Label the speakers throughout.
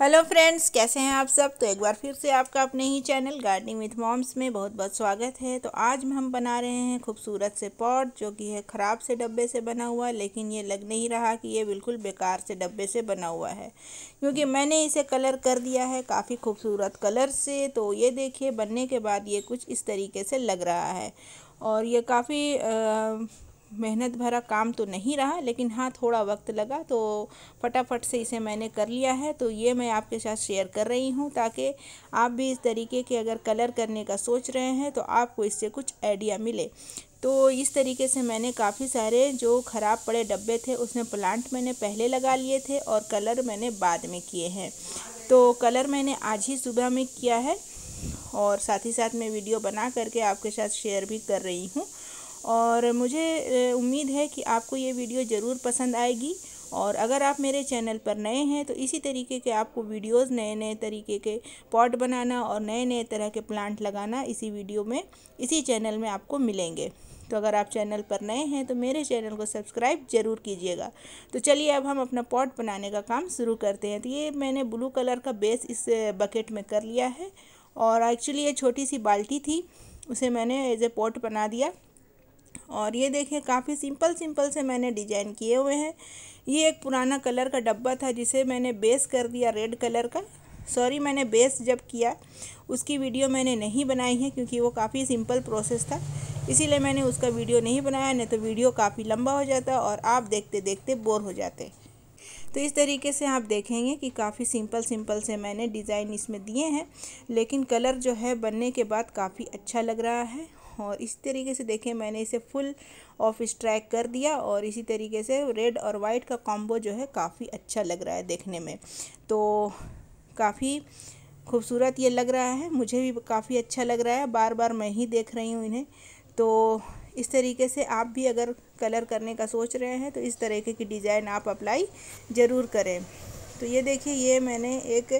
Speaker 1: hello friends कैसे हैं आप सब तो एक बार फिर से आपका अपने ही चैनल गार्डनिंग विथ मॉम्स में बहुत बहुत स्वागत है तो आज हम बना रहे हैं खूबसूरत से पॉट जो कि है ख़राब से डब्बे से बना हुआ लेकिन ये लग नहीं रहा कि ये बिल्कुल बेकार से डब्बे से बना हुआ है क्योंकि मैंने इसे कलर कर दिया है काफ़ी खूबसूरत कलर से तो ये देखिए बनने के बाद ये कुछ इस तरीके से लग रहा है और ये काफ़ी मेहनत भरा काम तो नहीं रहा लेकिन हाँ थोड़ा वक्त लगा तो फटाफट से इसे मैंने कर लिया है तो ये मैं आपके साथ शेयर कर रही हूँ ताकि आप भी इस तरीके के अगर कलर करने का सोच रहे हैं तो आपको इससे कुछ आइडिया मिले तो इस तरीके से मैंने काफ़ी सारे जो ख़राब पड़े डब्बे थे उसमें प्लांट मैंने पहले लगा लिए थे और कलर मैंने बाद में किए हैं तो कलर मैंने आज ही सुबह में किया है और साथ ही साथ मैं वीडियो बना करके आपके साथ शेयर भी कर रही हूँ और मुझे उम्मीद है कि आपको ये वीडियो ज़रूर पसंद आएगी और अगर आप मेरे चैनल पर नए हैं तो इसी तरीके के आपको वीडियोस नए नए तरीके के पॉट बनाना और नए नए तरह के प्लांट लगाना इसी वीडियो में इसी चैनल में आपको मिलेंगे तो अगर आप चैनल पर नए हैं तो मेरे चैनल को सब्सक्राइब ज़रूर कीजिएगा तो चलिए अब हम अपना पॉट बनाने का काम शुरू करते हैं तो ये मैंने ब्लू कलर का बेस इस बकेट में कर लिया है और एक्चुअली ये छोटी सी बाल्टी थी उसे मैंने एज ए पॉट बना दिया और ये देखें काफ़ी सिंपल सिंपल से मैंने डिजाइन किए हुए हैं ये एक पुराना कलर का डब्बा था जिसे मैंने बेस कर दिया रेड कलर का सॉरी मैंने बेस जब किया उसकी वीडियो मैंने नहीं बनाई है क्योंकि वो काफ़ी सिंपल प्रोसेस था इसीलिए मैंने उसका वीडियो नहीं बनाया नहीं तो वीडियो काफ़ी लंबा हो जाता और आप देखते देखते बोर हो जाते तो इस तरीके से आप देखेंगे कि काफ़ी सिंपल सिंपल से मैंने डिज़ाइन इसमें दिए हैं लेकिन कलर जो है बनने के बाद काफ़ी अच्छा लग रहा है और हाँ, इस तरीके से देखें मैंने इसे फुल ऑफ स्ट्रैक कर दिया और इसी तरीके से रेड और वाइट का कॉम्बो जो है काफ़ी अच्छा लग रहा है देखने में तो काफ़ी खूबसूरत ये लग रहा है मुझे भी काफ़ी अच्छा लग रहा है बार बार मैं ही देख रही हूँ इन्हें तो इस तरीके से आप भी अगर कलर करने का सोच रहे हैं तो इस तरीके की डिज़ाइन आप अप्लाई ज़रूर करें तो ये देखिए ये मैंने एक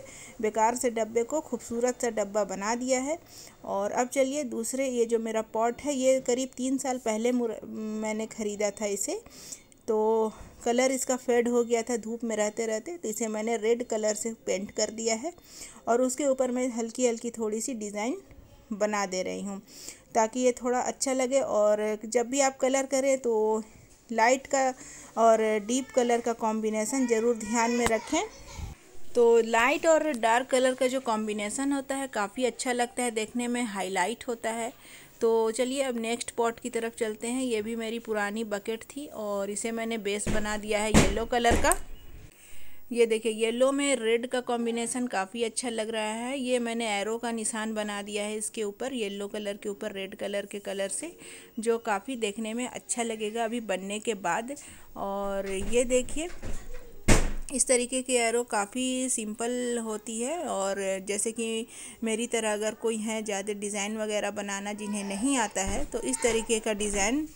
Speaker 1: बेकार से डब्बे को खूबसूरत सा डब्बा बना दिया है और अब चलिए दूसरे ये जो मेरा पॉट है ये करीब तीन साल पहले मैंने ख़रीदा था इसे तो कलर इसका फेड हो गया था धूप में रहते रहते तो इसे मैंने रेड कलर से पेंट कर दिया है और उसके ऊपर मैं हल्की हल्की थोड़ी सी डिज़ाइन बना दे रही हूँ ताकि ये थोड़ा अच्छा लगे और जब भी आप कलर करें तो लाइट का और डीप कलर का कॉम्बिनेसन ज़रूर ध्यान में रखें तो लाइट और डार्क कलर का जो कॉम्बिनेसन होता है काफ़ी अच्छा लगता है देखने में हाईलाइट होता है तो चलिए अब नेक्स्ट पॉट की तरफ चलते हैं ये भी मेरी पुरानी बकेट थी और इसे मैंने बेस बना दिया है येलो कलर का ये देखिए येलो में रेड का कॉम्बिनेशन काफ़ी अच्छा लग रहा है ये मैंने एरो का निशान बना दिया है इसके ऊपर येलो कलर के ऊपर रेड कलर के कलर से जो काफ़ी देखने में अच्छा लगेगा अभी बनने के बाद और ये देखिए इस तरीके की एरो काफ़ी सिंपल होती है और जैसे कि मेरी तरह अगर कोई है ज़्यादा डिज़ाइन वगैरह बनाना जिन्हें नहीं आता है तो इस तरीके का डिज़ाइन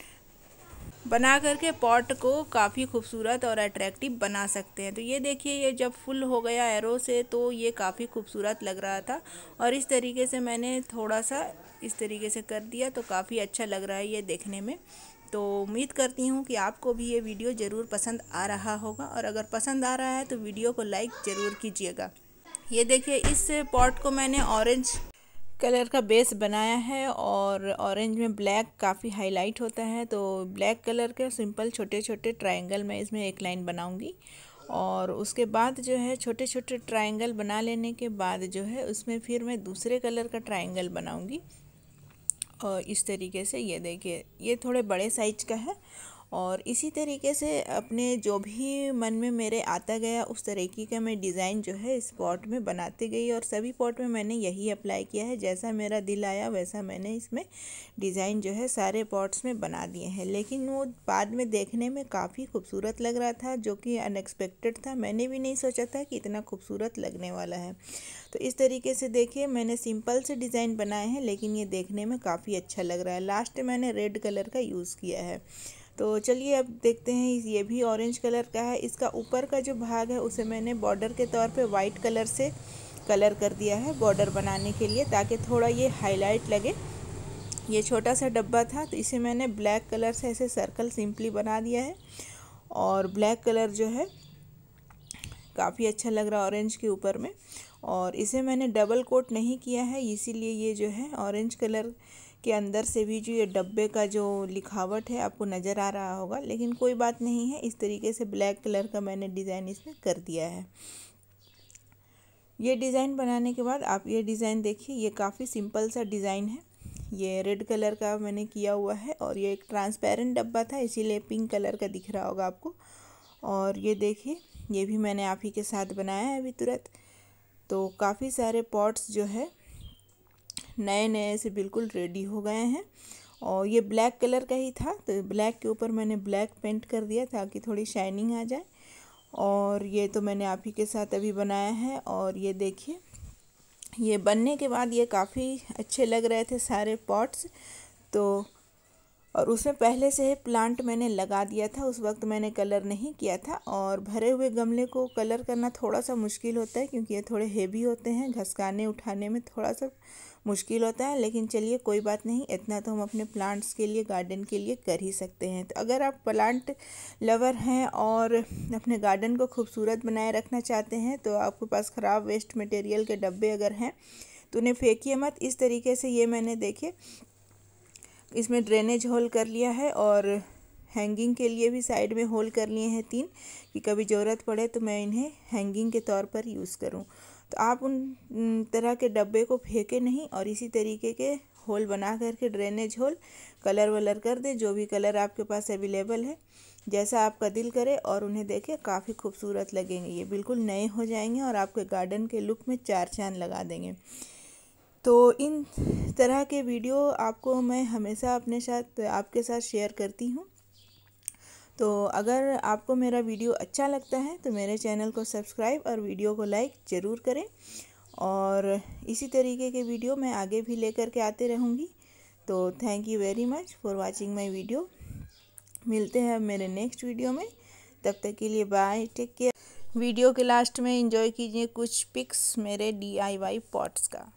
Speaker 1: बना करके पॉट को काफ़ी खूबसूरत और अट्रैक्टिव बना सकते हैं तो ये देखिए ये जब फुल हो गया एरो से तो ये काफ़ी खूबसूरत लग रहा था और इस तरीके से मैंने थोड़ा सा इस तरीके से कर दिया तो काफ़ी अच्छा लग रहा है ये देखने में तो उम्मीद करती हूँ कि आपको भी ये वीडियो ज़रूर पसंद आ रहा होगा और अगर पसंद आ रहा है तो वीडियो को लाइक ज़रूर कीजिएगा ये देखिए इस पॉट को मैंने ऑरेंज कलर का बेस बनाया है और ऑरेंज में ब्लैक काफ़ी हाईलाइट होता है तो ब्लैक कलर के सिंपल छोटे छोटे ट्रायंगल मैं इसमें एक लाइन बनाऊंगी और उसके बाद जो है छोटे छोटे ट्रायंगल बना लेने के बाद जो है उसमें फिर मैं दूसरे कलर का ट्रायंगल बनाऊंगी और इस तरीके से ये देखिए ये थोड़े बड़े साइज का है और इसी तरीके से अपने जो भी मन में मेरे आता गया उस तरीके का मैं डिज़ाइन जो है इस पॉट में बनाती गई और सभी पॉट में मैंने यही अप्लाई किया है जैसा मेरा दिल आया वैसा मैंने इसमें डिज़ाइन जो है सारे पॉट्स में बना दिए हैं लेकिन वो बाद में देखने में काफ़ी खूबसूरत लग रहा था जो कि अनएक्सपेक्टेड था मैंने भी नहीं सोचा था कि इतना खूबसूरत लगने वाला है तो इस तरीके से देखिए मैंने सिंपल से डिज़ाइन बनाए हैं लेकिन ये देखने में काफ़ी अच्छा लग रहा है लास्ट मैंने रेड कलर का यूज़ किया है तो चलिए अब देखते हैं ये भी ऑरेंज कलर का है इसका ऊपर का जो भाग है उसे मैंने बॉर्डर के तौर पे वाइट कलर से कलर कर दिया है बॉर्डर बनाने के लिए ताकि थोड़ा ये हाईलाइट लगे ये छोटा सा डब्बा था तो इसे मैंने ब्लैक कलर से ऐसे सर्कल सिंपली बना दिया है और ब्लैक कलर जो है काफ़ी अच्छा लग रहा ऑरेंज के ऊपर में और इसे मैंने डबल कोट नहीं किया है इसीलिए ये जो है ऑरेंज कलर के अंदर से भी जो ये डब्बे का जो लिखावट है आपको नज़र आ रहा होगा लेकिन कोई बात नहीं है इस तरीके से ब्लैक कलर का मैंने डिज़ाइन इसमें कर दिया है ये डिज़ाइन बनाने के बाद आप ये डिज़ाइन देखिए ये काफ़ी सिंपल सा डिज़ाइन है ये रेड कलर का मैंने किया हुआ है और ये एक ट्रांसपेरेंट डब्बा था इसीलिए पिंक कलर का दिख रहा होगा आपको और ये देखिए ये भी मैंने आप ही के साथ बनाया है अभी तुरंत तो काफ़ी सारे पॉट्स जो है नए नए से बिल्कुल रेडी हो गए हैं और ये ब्लैक कलर का ही था तो ब्लैक के ऊपर मैंने ब्लैक पेंट कर दिया ताकि थोड़ी शाइनिंग आ जाए और ये तो मैंने आप ही के साथ अभी बनाया है और ये देखिए ये बनने के बाद ये काफ़ी अच्छे लग रहे थे सारे पॉट्स तो और उसमें पहले से ही प्लांट मैंने लगा दिया था उस वक्त मैंने कलर नहीं किया था और भरे हुए गमले को कलर करना थोड़ा सा मुश्किल होता है क्योंकि ये थोड़े हेवी होते हैं घसकाने उठाने में थोड़ा सा मुश्किल होता है लेकिन चलिए कोई बात नहीं इतना तो हम अपने प्लांट्स के लिए गार्डन के लिए कर ही सकते हैं तो अगर आप प्लांट लवर हैं और अपने गार्डन को खूबसूरत बनाए रखना चाहते हैं तो आपके पास ख़राब वेस्ट मटेरियल के डब्बे अगर हैं तो उन्हें फेंकिए मत इस तरीके से ये मैंने देखे इसमें ड्रेनेज होल कर लिया है और हैंगिंग के लिए भी साइड में होल कर लिए हैं तीन कि कभी ज़रूरत पड़े तो मैं इन्हें हैंगिंग के तौर पर यूज़ करूं तो आप उन तरह के डब्बे को फेंके नहीं और इसी तरीके के होल बना करके ड्रेनेज होल कलर वलर कर दें जो भी कलर आपके पास अवेलेबल है जैसा आपका दिल करे और उन्हें देखें काफ़ी खूबसूरत लगेंगे ये बिल्कुल नए हो जाएंगे और आपके गार्डन के लुक में चार चांद लगा देंगे तो इन तरह के वीडियो आपको मैं हमेशा अपने साथ आपके साथ शेयर करती हूँ तो अगर आपको मेरा वीडियो अच्छा लगता है तो मेरे चैनल को सब्सक्राइब और वीडियो को लाइक ज़रूर करें और इसी तरीके के वीडियो मैं आगे भी लेकर के आते रहूँगी तो thank you very much for watching my video मिलते हैं मेरे नेक्स्ट वीडियो में तब तक के लिए बाय टेक केयर वीडियो के लास्ट में इंजॉय कीजिए कुछ पिक्स मेरे डी पॉट्स का